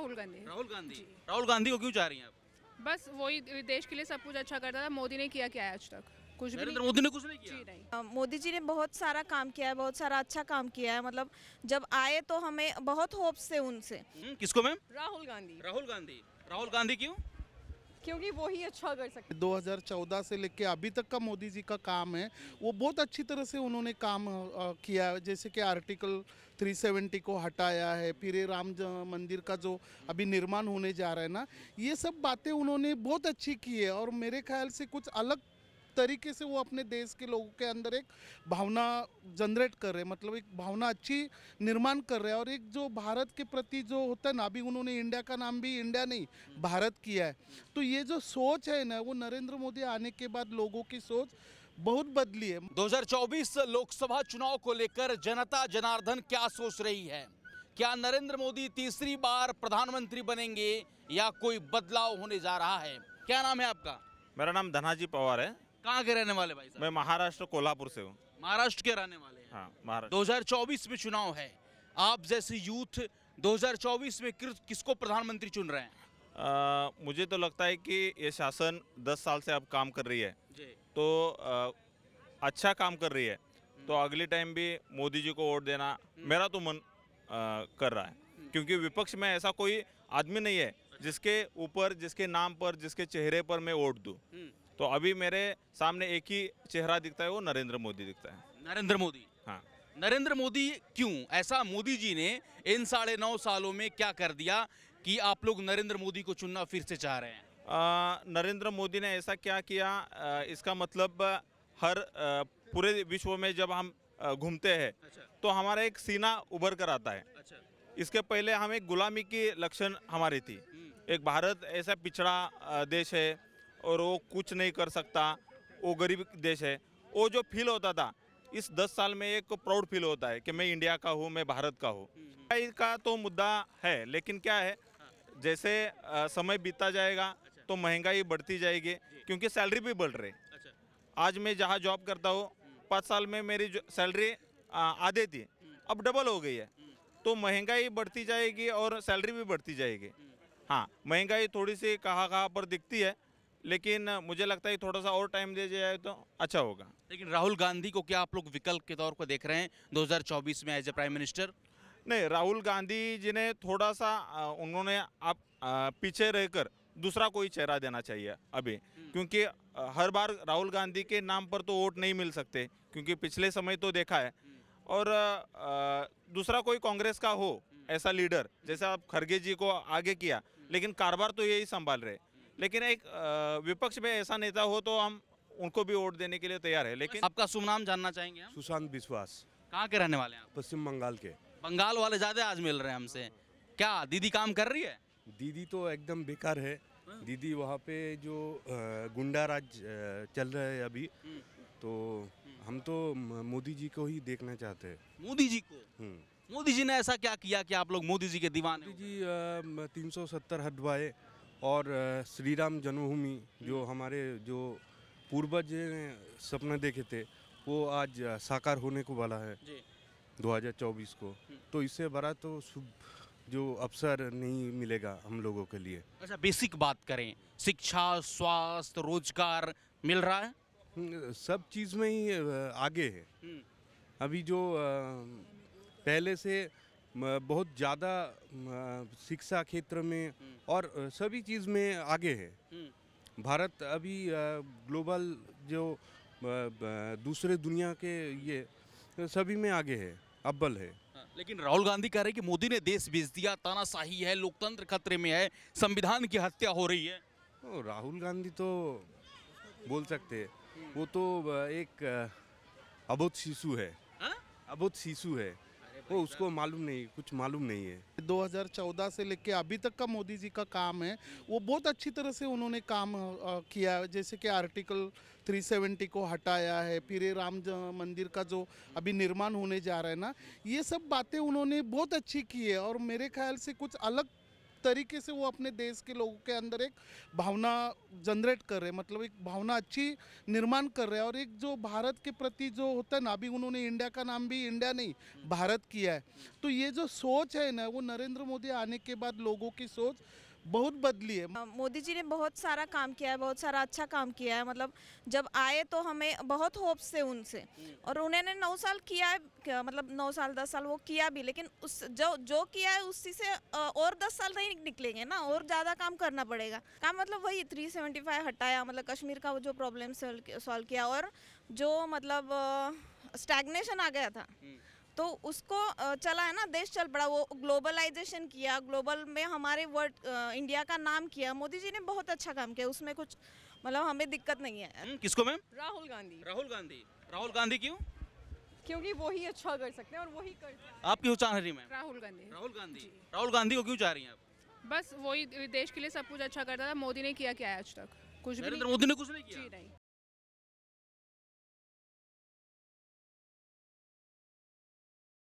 राहुल गांधी राहुल गांधी राहुल गांधी को क्यों चाह रही हैं आप बस वही देश के लिए सब कुछ अच्छा करता था मोदी ने किया क्या है आज तक कुछ भी नहीं मोदी ने कुछ नहीं किया जी नहीं मोदी जी ने बहुत सारा काम किया है बहुत सारा अच्छा काम किया है मतलब जब आए तो हमें बहुत होप्स थे उनसे हम्म, किसको मैम राहुल गांधी राहुल गांधी राहुल गांधी क्यों क्योंकि वो ही अच्छा कर सकते 2014 से लेके अभी तक का मोदी जी का काम है वो बहुत अच्छी तरह से उन्होंने काम किया है जैसे कि आर्टिकल 370 को हटाया है फिर राम मंदिर का जो अभी निर्माण होने जा रहा है ना ये सब बातें उन्होंने बहुत अच्छी की है और मेरे ख्याल से कुछ अलग तरीके से वो अपने देश के लोगों के अंदर एक भावना जनरेट कर रहे हैं मतलब एक भावना अच्छी निर्माण कर रहे हैं और एक जो भारत के प्रति जो होता है ना अभी उन्होंने इंडिया का नाम भी इंडिया नहीं भारत किया है तो ये जो सोच है ना वो नरेंद्र मोदी आने के बाद लोगों की सोच बहुत बदली है 2024 लोकसभा चुनाव को लेकर जनता जनार्दन क्या सोच रही है क्या नरेंद्र मोदी तीसरी बार प्रधानमंत्री बनेंगे या कोई बदलाव होने जा रहा है क्या नाम है आपका मेरा नाम धनाजी पवार है कहाँ के रहने वाले भाई साहब मैं महाराष्ट्र कोल्हापुर से हूँ महाराष्ट्र के रहने वाले हाँ, दो हजार चौबीस में चुनाव है आप जैसे यूथ 2024 में किसको प्रधानमंत्री चुन रहे हैं आ, मुझे तो लगता है कि ये शासन 10 साल से अब काम कर रही है जी तो आ, अच्छा काम कर रही है हम्म। तो अगले टाइम भी मोदी जी को वोट देना हम्म। मेरा तो मन आ, कर रहा है हम्म। क्योंकि विपक्ष में ऐसा कोई आदमी नहीं है अच्छा। जिसके ऊपर जिसके नाम पर जिसके चेहरे पर मैं वोट दूँ तो अभी मेरे सामने एक ही चेहरा दिखता है वो नरेंद्र मोदी दिखता है नरेंद्र मोदी हाँ नरेंद्र मोदी क्यों ऐसा मोदी जी ने इन साढ़े नौ सालों में क्या कर दिया कि आप लोग नरेंद्र मोदी को चुनना फिर से चाह रहे हैं आ, नरेंद्र मोदी ने ऐसा क्या किया आ, इसका मतलब हर आ, पूरे विश्व में जब हम घूमते हैं अच्छा। तो हमारा एक सीना उभर कर आता है अच्छा। इसके पहले हम एक गुलामी की लक्षण हमारी थी हम्म। एक भारत ऐसा पिछड़ा देश है और वो कुछ नहीं कर सकता वो गरीब देश है वो जो फील होता था इस 10 साल में एक प्राउड फील होता है कि मैं इंडिया का हूँ मैं भारत का हूँ हम्म, हम्म। का तो मुद्दा है लेकिन क्या है हाँ। जैसे समय बीता जाएगा अच्छा। तो महंगाई बढ़ती जाएगी क्योंकि सैलरी भी बढ़ रही अच्छा। आज मैं जहाँ जॉब करता हूँ हम्म। पाँच साल में मेरी सैलरी आधे थी अब डबल हो गई है तो महंगाई बढ़ती जाएगी और सैलरी भी बढ़ती जाएगी हाँ महंगाई थोड़ी सी कहाँ कहाँ पर दिखती है लेकिन मुझे लगता है थोड़ा सा और टाइम दे जाए तो अच्छा होगा लेकिन राहुल गांधी को क्या आप लोग विकल्प के तौर पर देख रहे हैं 2024 में एज ए प्राइम मिनिस्टर नहीं राहुल गांधी जी ने थोड़ा सा उन्होंने आप पीछे रहकर दूसरा कोई चेहरा देना चाहिए अभी हम्म। क्योंकि हर बार राहुल गांधी के नाम पर तो वोट नहीं मिल सकते क्योंकि पिछले समय तो देखा है हम्म। और दूसरा कोई कांग्रेस का हो हम्म। ऐसा लीडर जैसे आप खड़गे जी को आगे किया लेकिन कारोबार तो यही संभाल रहे लेकिन एक विपक्ष में ऐसा नेता हो तो हम उनको भी वोट देने के लिए तैयार है लेकिन आपका शुभ नाम जानना चाहेंगे सुशांत विश्वास कहाँ के रहने वाले हैं पश्चिम बंगाल के बंगाल वाले ज़्यादा आज मिल रहे हैं हमसे क्या दीदी काम कर रही है दीदी तो एकदम बेकार है दीदी वहाँ पे जो गुंडा राज चल रहा है अभी तो हम तो मोदी जी को ही देखना चाहते हैं मोदी जी को हम्म। मोदी जी ने ऐसा क्या किया कि आप लोग मोदी जी के दीवान मोदी जी तीन सौ सत्तर हटवाए और श्री राम जन्मभूमि जो हमारे जो पूर्वज सपने देखे थे वो आज साकार होने को वाला है जी। 2024 को हम्म। तो इससे बड़ा तो जो अवसर नहीं मिलेगा हम लोगों के लिए अच्छा बेसिक बात करें शिक्षा स्वास्थ्य रोजगार मिल रहा है हम्म, सब चीज़ में ही आगे है हम्म। अभी जो पहले से बहुत ज़्यादा शिक्षा क्षेत्र में हम्म। और सभी चीज़ में आगे है हम्म। भारत अभी ग्लोबल जो दूसरे दुनिया के ये सभी में आगे है अब्बल है हाँ, लेकिन राहुल गांधी कह रहे हैं कि मोदी ने देश बेच दिया तानाशाही है लोकतंत्र खतरे में है संविधान की हत्या हो रही है तो राहुल गांधी तो बोल सकते हैं वो तो एक अबोध शिशु है हाँ? अबोध शिशु है वो तो उसको मालूम नहीं कुछ मालूम नहीं है 2014 से लेके अभी तक का मोदी जी का काम है वो बहुत अच्छी तरह से उन्होंने काम किया है जैसे कि आर्टिकल 370 को हटाया है पीरे राम मंदिर का जो अभी निर्माण होने जा रहा है ना ये सब बातें उन्होंने बहुत अच्छी की है और मेरे ख्याल से कुछ अलग तरीके से वो अपने देश के लोगों के अंदर एक भावना जनरेट कर रहे हैं मतलब एक भावना अच्छी निर्माण कर रहे हैं और एक जो भारत के प्रति जो होता है ना अभी उन्होंने इंडिया का नाम भी इंडिया नहीं भारत किया है तो ये जो सोच है ना वो नरेंद्र मोदी आने के बाद लोगों की सोच बहुत बदली है मोदी जी ने बहुत सारा काम किया है बहुत सारा अच्छा काम किया है मतलब जब आए तो हमें बहुत होप से उनसे और उन्होंने नौ साल किया है मतलब नौ साल दस साल वो किया भी लेकिन उस जो जो किया है उसी से और दस साल नहीं निकलेंगे ना और ज़्यादा काम करना पड़ेगा काम मतलब वही थ्री सेवेंटी फाइव हटाया मतलब कश्मीर का जो प्रॉब्लम सॉल्व किया और जो मतलब स्टैगनेशन आ गया था हम्म। तो उसको चला है ना देश चल पड़ा वो ग्लोबलाइजेशन किया ग्लोबल में हमारे वर्ल्ड इंडिया का नाम किया मोदी जी ने बहुत अच्छा काम किया उसमें कुछ मतलब हमें दिक्कत नहीं है हम्म, किसको मैम राहुल गांधी राहुल गांधी राहुल गांधी क्यों क्योंकि वो ही अच्छा कर सकते हैं और वही कर आप क्यों चाह रही मैम राहुल गांधी राहुल गांधी राहुल गांधी को क्यों चाह रही हैं आप बस वही देश के लिए सब कुछ अच्छा करता था मोदी ने किया क्या है आज तक कुछ भी नरेंद्र मोदी ने कुछ नहीं किया जी नहीं